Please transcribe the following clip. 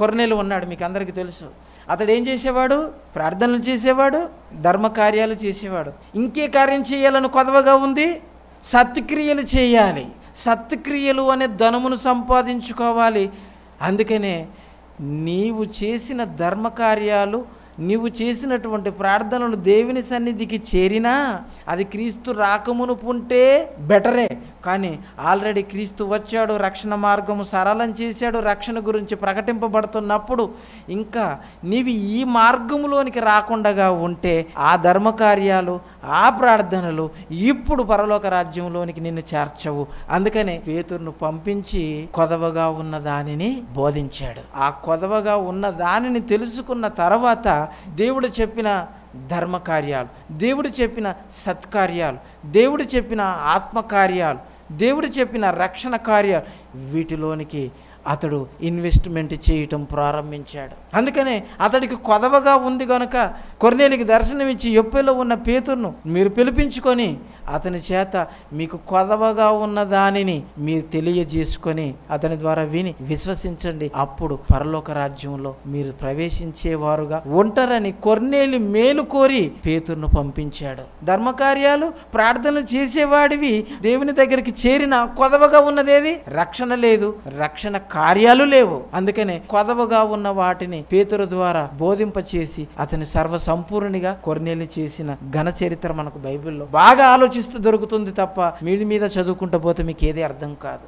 కొరనేలు ఉన్నాడు మీకు అందరికీ తెలుసు అతడు ఏం చేసేవాడు ప్రార్థనలు చేసేవాడు ధర్మకార్యాలు చేసేవాడు ఇంకే కార్యం చేయాలని కొదవగా ఉంది సత్క్రియలు చేయాలి సత్క్రియలు అనే ధనమును సంపాదించుకోవాలి అందుకనే నీవు చేసిన ధర్మకార్యాలు నీవు చేసినటువంటి ప్రార్థనలు దేవుని సన్నిధికి చేరినా అది క్రీస్తు ఉంటే బెటరే కానీ ఆల్రెడీ క్రీస్తు వచ్చాడు రక్షణ మార్గము సరళం చేశాడు రక్షణ గురించి ప్రకటింపబడుతున్నప్పుడు ఇంకా నీవి ఈ మార్గములోనికి రాకుండా ఉంటే ఆ ధర్మకార్యాలు ఆ ప్రార్థనలు ఇప్పుడు పరలోక రాజ్యంలోనికి నిన్ను చేర్చవు అందుకనే పేతురును పంపించి కొదవగా ఉన్న దానిని బోధించాడు ఆ కొదవగా ఉన్న దానిని తెలుసుకున్న తర్వాత దేవుడు చెప్పిన ధర్మకార్యాలు దేవుడు చెప్పిన సత్కార్యాలు దేవుడు చెప్పిన ఆత్మకార్యాలు దేవుడు చెప్పిన రక్షణ కార్య వీటిలోనికి అతడు ఇన్వెస్ట్మెంట్ చేయటం ప్రారంభించాడు అందుకనే అతడికి కొదవగా ఉంది కనుక కొర్నేలికి దర్శనమిచ్చి ఎప్పలో ఉన్న పేతురును మీరు పిలిపించుకొని అతని చేత మీకు కొదవగా ఉన్న దానిని మీరు తెలియజేసుకొని అతని ద్వారా విని విశ్వసించండి అప్పుడు పరలోక రాజ్యంలో మీరు ప్రవేశించేవారుగా ఉంటారని కొర్నేలి మేలు కోరి పేతురును పంపించాడు ధర్మకార్యాలు ప్రార్థనలు చేసేవాడివి దేవుని దగ్గరికి చేరిన కొదవగా ఉన్నదేది రక్షణ లేదు రక్షణ కార్యాలు లేవు అందుకనే కొదవగా ఉన్న వాటిని పేతురు ద్వారా బోధింపచేసి అతని సర్వ సంపూర్ణిగా కొర్నేలి చేసిన ఘన చరిత్ర మనకు బైబిల్లో బాగా ఆలోచిస్తూ దొరుకుతుంది తప్ప మీడి మీద చదువుకుంటూ పోతే మీకు ఏది అర్థం కాదు